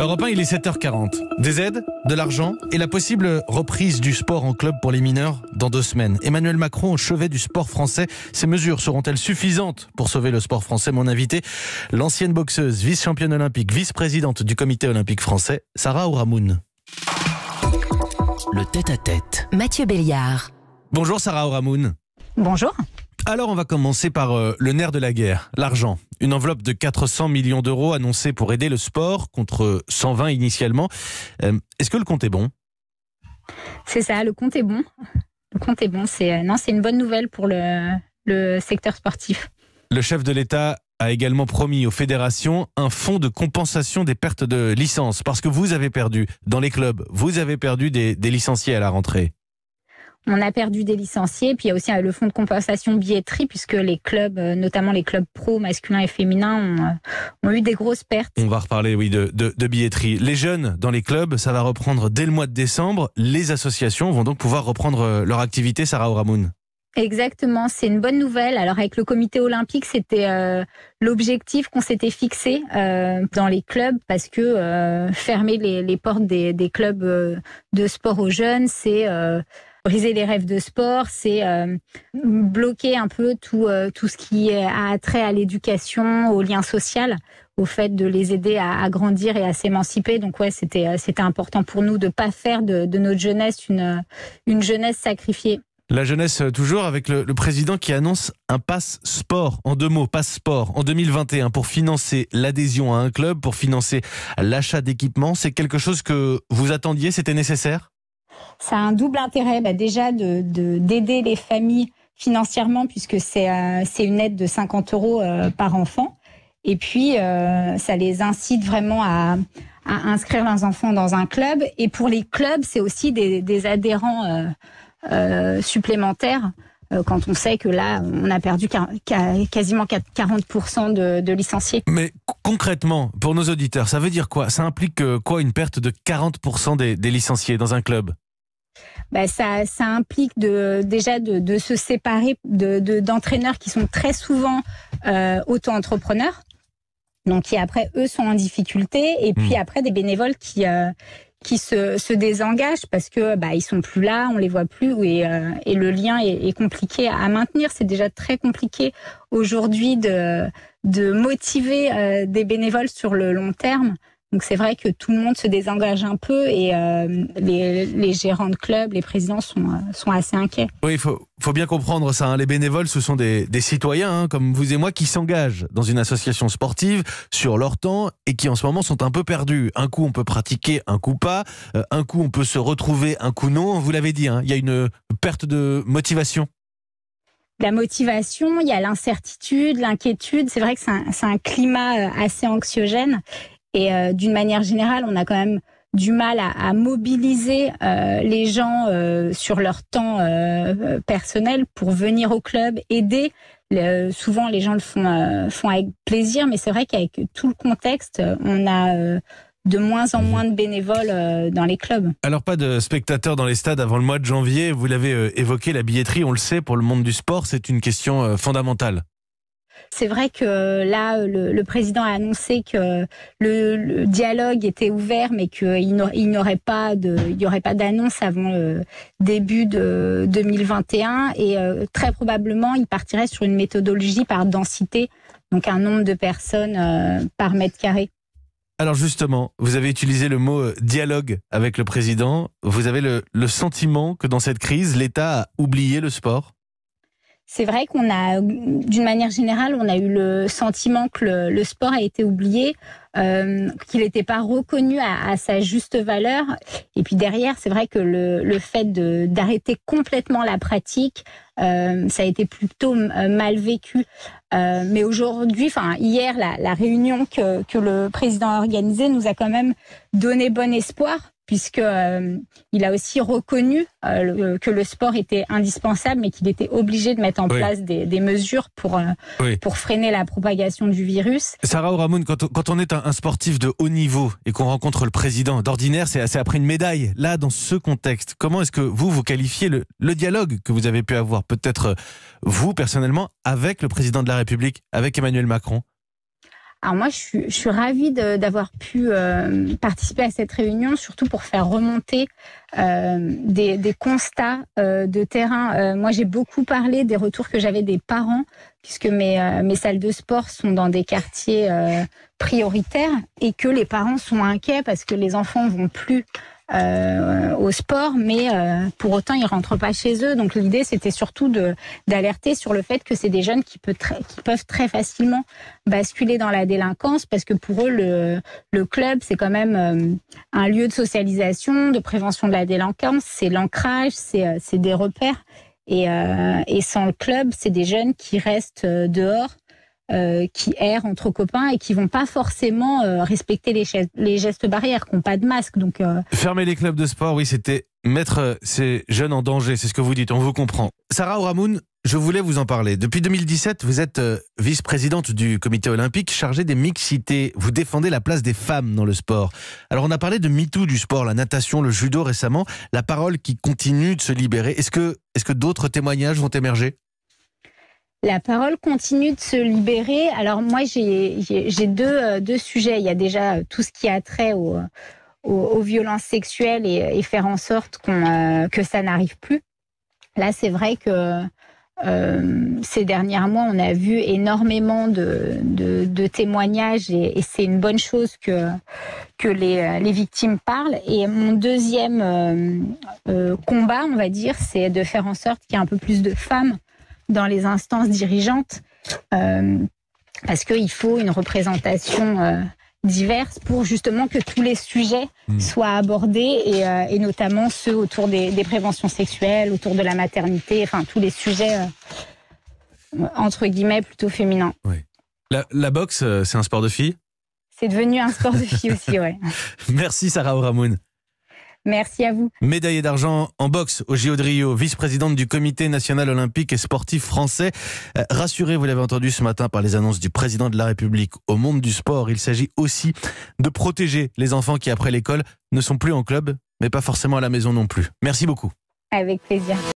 Europe 1, il est 7h40. Des aides, de l'argent et la possible reprise du sport en club pour les mineurs dans deux semaines. Emmanuel Macron au chevet du sport français. Ces mesures seront-elles suffisantes pour sauver le sport français Mon invité, l'ancienne boxeuse, vice-championne olympique, vice-présidente du comité olympique français, Sarah Ouramoun. Le tête-à-tête. Mathieu Béliard. Bonjour Sarah Ouramoun. Bonjour. Alors on va commencer par euh, le nerf de la guerre, l'argent. Une enveloppe de 400 millions d'euros annoncée pour aider le sport contre 120 initialement. Euh, est-ce que le compte est bon C'est ça, le compte est bon. Le compte est bon. C'est euh, non, c'est une bonne nouvelle pour le, secteur sportif. Le chef de l'État a également promis aux fédérations un fonds de compensation des pertes de licences parce que vous avez perdu dans les clubs, vous avez perdu des licenciés à la rentrée on a perdu des licenciés. Puis il y a aussi euh, le fonds de compensation billetterie, puisque les clubs, euh, notamment les clubs pro masculins et féminins, euh, ont, eu des grosses pertes. On va reparler, oui, de, billetterie. Les jeunes dans les clubs, ça va reprendre dès le mois de décembre. Les associations vont donc pouvoir reprendre leur activité, Sarah Oramoun. Exactement, c'est une bonne nouvelle. Alors avec le comité olympique, c'était l'objectif qu'on s'était fixé dans les clubs parce que fermer les, portes des clubs de sport aux jeunes, c'est briser les rêves de sport, c'est euh, bloquer un peu tout, euh, tout ce qui a trait à l'éducation, aux liens sociaux, au fait de les aider à, grandir et à s'émanciper. Donc ouais, c'était euh, c'était important pour nous de pas faire de, notre jeunesse une une jeunesse sacrifiée. La jeunesse toujours avec le, le, président qui annonce un passe sport, en deux mots, pass sport, en 2021 pour financer l'adhésion à un club, pour financer l'achat d'équipements. C'est quelque chose que vous attendiez, c'était nécessaire ça a un double intérêt, bah, déjà de d'aider les familles financièrement puisque c'est euh, une aide de 50 euros euh, par enfant. Et puis euh, ça les incite vraiment à, inscrire leurs enfants dans un club. Et pour les clubs, c'est aussi des, des adhérents supplémentaires quand on sait que là, on a perdu quasiment 40% de, de, licenciés. Mais concrètement, pour nos auditeurs, ça veut dire quoi Ça implique quoi une perte de 40% des, des licenciés dans un club ben ça, ça implique de, déjà de, de se séparer d'entraîneurs de, d'entraîneurs qui sont très souvent euh, auto-entrepreneurs, donc qui après eux sont en difficulté, et puis hmm. après des bénévoles qui euh, qui se, se désengagent parce que bah ils sont plus là, on les voit plus et, euh, et le lien est, est, compliqué à maintenir. C'est déjà très compliqué aujourd'hui de de motiver euh, des bénévoles sur le long terme. Donc c'est vrai que tout le monde se désengage un peu et euh, les, gérants de clubs, les présidents sont, euh, sont assez inquiets. Oui, il faut, faut, bien comprendre ça. Hein. Les bénévoles, ce sont des, citoyens hein, comme vous et moi qui s'engagent dans une association sportive sur leur temps et qui en ce moment sont un peu perdus. Un coup on peut pratiquer, un coup pas. Euh, un coup on peut se retrouver, un coup non. Vous l'avez dit, hein, il y a une perte de motivation la motivation, il y a l'incertitude, l'inquiétude. C'est vrai que c'est un, un, climat assez anxiogène. Et euh, d'une manière générale, on a quand même du mal à, mobiliser euh, les gens euh, sur leur temps personnel pour venir au club, aider. souvent, les gens le font, font avec plaisir, mais c'est vrai qu'avec tout le contexte, on a de moins en moins de bénévoles dans les clubs. Alors pas de spectateurs dans les stades avant le mois de janvier, vous l'avez évoqué, la billetterie, on le sait, pour le monde du sport, c'est une question fondamentale. C'est vrai que euh, là, euh, le, président a annoncé que le, dialogue était ouvert, mais qu'il euh, n'y aurait pas il aurait pas d'annonce avant le début de 2021. Et très probablement, il partirait sur une méthodologie par densité, donc un nombre de personnes par mètre carré. Alors justement, vous avez utilisé le mot dialogue avec le président. Vous avez le sentiment que dans cette crise, l'État a oublié le sport c'est vrai qu'on a, d'une manière générale, on a eu le sentiment que le, sport a été oublié, euh, qu'il n'était pas reconnu à, sa juste valeur. Et puis derrière, c'est vrai que le, fait d'arrêter complètement la pratique, euh, ça a été plutôt euh, mal vécu. mais aujourd'hui, enfin hier, la, réunion que le président a organisée nous a quand même donné bon espoir puisque euh, il a aussi reconnu euh, euh, que le sport était indispensable, mais qu'il était obligé de mettre en place des, mesures pour pour freiner la propagation du virus. Sarah Oramoun, quand, on est un, sportif de haut niveau et qu'on rencontre le président, d'ordinaire, c'est après une médaille. Là, dans ce contexte, comment est-ce que vous vous qualifiez le dialogue que vous avez pu avoir, peut-être vous personnellement, avec le président de la République, avec Emmanuel Macron alors moi, je suis, ravie d'avoir pu euh, participer à cette réunion, surtout pour faire remonter euh, des, constats euh, de terrain. moi, j'ai beaucoup parlé des retours que j'avais des parents, puisque mes, mes salles de sport sont dans des quartiers prioritaires et que les parents sont inquiets parce que les enfants vont plus euh, au sport, mais euh, pour autant ils rentrent pas chez eux. Donc l'idée c'était surtout d'alerter sur le fait que c'est des jeunes qui, qui peuvent très facilement basculer dans la délinquance parce que pour eux le, le club c'est quand même euh, un lieu de socialisation, de prévention de la délinquance, c'est l'ancrage, c'est des repères et, et sans le club c'est des jeunes qui restent dehors euh, qui errent entre copains et qui vont pas forcément euh, respecter les, les, gestes barrières, qui n'ont pas de masque. Donc euh, fermer les clubs de sport, oui, c'était mettre ces jeunes en danger. C'est ce que vous dites. On vous comprend. Sarah Oramoun, je voulais vous en parler. Depuis 2017, vous êtes vice-présidente du comité olympique chargée des mixités. Vous défendez la place des femmes dans le sport. Alors, on a parlé de MeToo du sport, la natation, le judo récemment, la parole qui continue de se libérer. Est-ce que, est -ce que d'autres témoignages vont émerger la parole continue de se libérer. Alors moi, j'ai deux, euh, deux sujets. Il y a déjà euh, tout ce qui a trait aux, violences sexuelles et, faire en sorte euh, que ça n'arrive plus. Là, c'est vrai que ces derniers mois, on a vu énormément de, témoignages et, c'est une bonne chose que, que les, les victimes parlent. Et mon deuxième combat, on va dire, c'est de faire en sorte qu'il y ait un peu plus de femmes dans les instances dirigeantes, euh, parce qu'il faut une représentation euh, diverse pour justement que tous les sujets hmm. soient abordés, euh, et, notamment ceux autour des, préventions sexuelles, autour de la maternité, enfin tous les sujets entre guillemets plutôt féminins. Oui. La, boxe, c'est un sport de filles C'est devenu un sport de filles aussi, ouais. Merci Sarah Oramoun. Merci à vous. Médaillée d'argent en boxe au JO de Rio, vice-présidente du Comité national olympique et sportif français. Euh, Rassurée, vous l'avez entendu ce matin par les annonces du président de la République au monde du sport, il s'agit aussi de protéger les enfants qui, après l'école, ne sont plus en club, mais pas forcément à la maison non plus. Merci beaucoup. Avec plaisir.